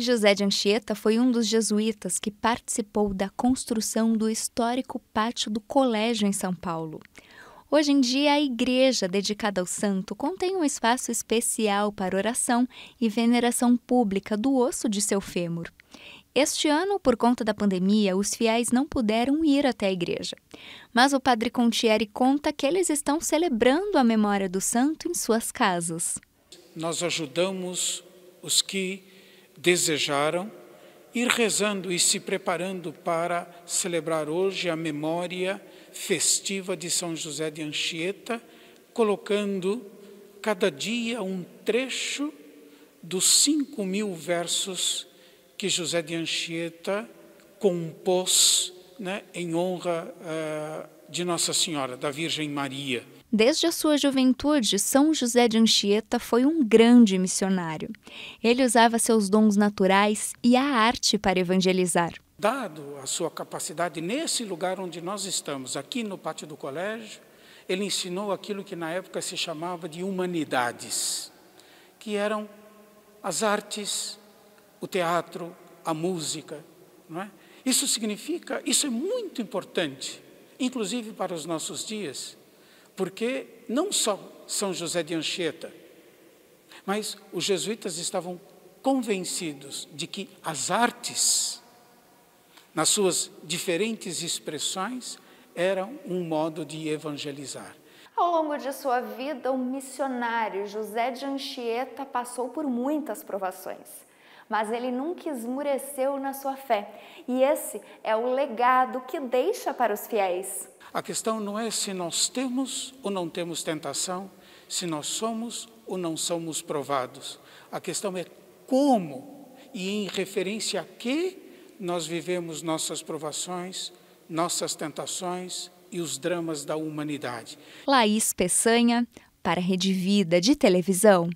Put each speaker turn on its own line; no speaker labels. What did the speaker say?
José de Anchieta foi um dos jesuítas que participou da construção do histórico pátio do colégio em São Paulo. Hoje em dia, a igreja dedicada ao santo contém um espaço especial para oração e veneração pública do osso de seu fêmur. Este ano, por conta da pandemia, os fiéis não puderam ir até a igreja. Mas o padre Contieri conta que eles estão celebrando a memória do santo em suas casas.
Nós ajudamos os que desejaram, ir rezando e se preparando para celebrar hoje a memória festiva de São José de Anchieta, colocando cada dia um trecho dos cinco mil versos que José de Anchieta compôs né, em honra uh, de Nossa Senhora, da Virgem Maria.
Desde a sua juventude, São José de Anchieta foi um grande missionário. Ele usava seus dons naturais e a arte para evangelizar.
Dado a sua capacidade nesse lugar onde nós estamos, aqui no pátio do colégio, ele ensinou aquilo que na época se chamava de humanidades, que eram as artes, o teatro, a música, não é? Isso significa, isso é muito importante, inclusive para os nossos dias, porque não só São José de Anchieta, mas os jesuítas estavam convencidos de que as artes, nas suas diferentes expressões, eram um modo de evangelizar.
Ao longo de sua vida, o missionário José de Anchieta passou por muitas provações mas ele nunca esmureceu na sua fé. E esse é o legado que deixa para os fiéis.
A questão não é se nós temos ou não temos tentação, se nós somos ou não somos provados. A questão é como e em referência a que nós vivemos nossas provações, nossas tentações e os dramas da humanidade.
Laís Peçanha, para a Rede Vida de Televisão.